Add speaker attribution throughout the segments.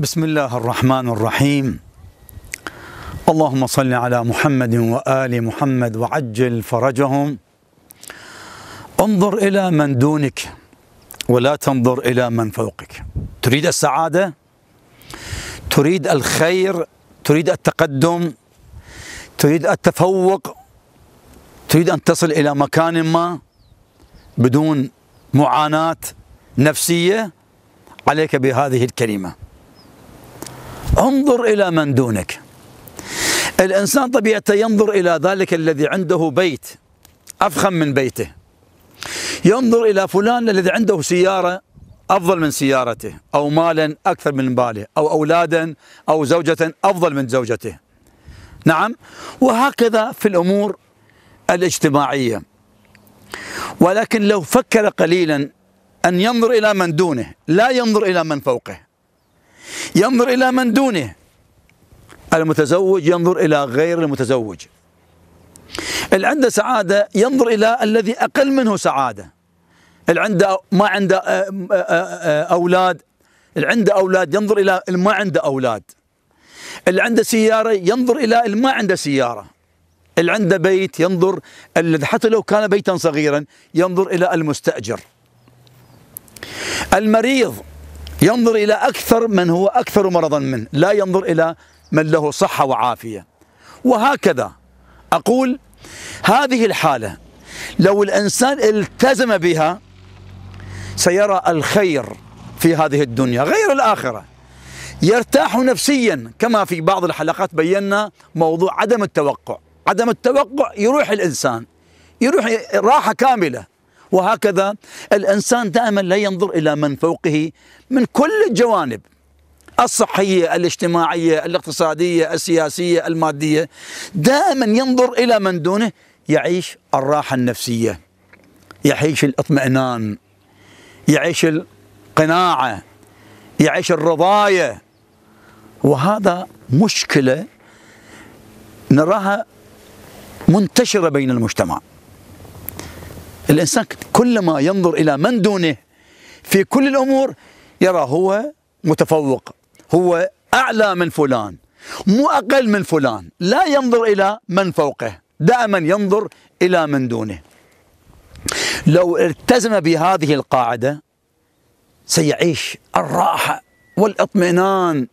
Speaker 1: بسم الله الرحمن الرحيم اللهم صل على محمد وآل محمد وعجل فرجهم انظر إلى من دونك ولا تنظر إلى من فوقك تريد السعادة تريد الخير تريد التقدم تريد التفوق تريد أن تصل إلى مكان ما بدون معاناة نفسية عليك بهذه الكلمه انظر إلى من دونك الإنسان طبيعته ينظر إلى ذلك الذي عنده بيت أفخم من بيته ينظر إلى فلان الذي عنده سيارة أفضل من سيارته أو مالا أكثر من باله أو أولادا أو زوجة أفضل من زوجته نعم وهكذا في الأمور الاجتماعية ولكن لو فكر قليلا أن ينظر إلى من دونه لا ينظر إلى من فوقه ينظر إلى من دونه المتزوج ينظر إلى غير المتزوج اللي عنده سعادة ينظر إلى الذي أقل منه سعادة اللي عنده ما عنده آه، آه، آه، أولاد اللي عنده أولاد ينظر إلى اللي ما عنده أولاد اللي عنده سيارة ينظر إلى اللي ما عنده سيارة اللي عنده بيت ينظر الذي حتى لو كان بيتا صغيرا ينظر إلى المستأجر المريض ينظر إلى أكثر من هو أكثر مرضا منه لا ينظر إلى من له صحة وعافية وهكذا أقول هذه الحالة لو الإنسان التزم بها سيرى الخير في هذه الدنيا غير الآخرة يرتاح نفسيا كما في بعض الحلقات بينا موضوع عدم التوقع عدم التوقع يروح الإنسان يروح راحة كاملة وهكذا الإنسان دائما لا ينظر إلى من فوقه من كل الجوانب الصحية الاجتماعية الاقتصادية السياسية المادية دائما ينظر إلى من دونه يعيش الراحة النفسية يعيش الاطمئنان يعيش القناعة يعيش الرضاية وهذا مشكلة نراها منتشرة بين المجتمع الإنسان كلما ينظر إلى من دونه في كل الأمور يرى هو متفوق هو أعلى من فلان مو أقل من فلان لا ينظر إلى من فوقه دائما ينظر إلى من دونه لو التزم بهذه القاعدة سيعيش الراحة والاطمئنان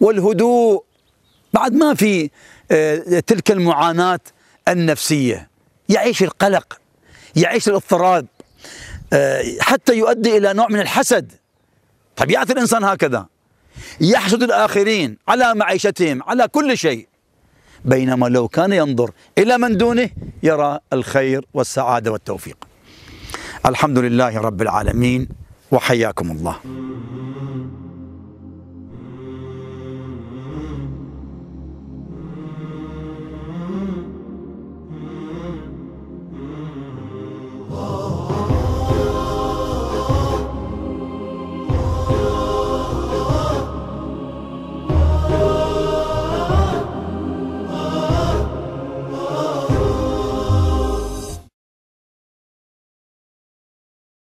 Speaker 1: والهدوء بعد ما في آه، تلك المعاناة النفسية يعيش القلق يعيش الاضطراب آه، حتى يؤدي إلى نوع من الحسد طبيعة الإنسان هكذا يحسد الآخرين على معيشتهم على كل شيء بينما لو كان ينظر إلى من دونه يرى الخير والسعادة والتوفيق الحمد لله رب العالمين وحياكم الله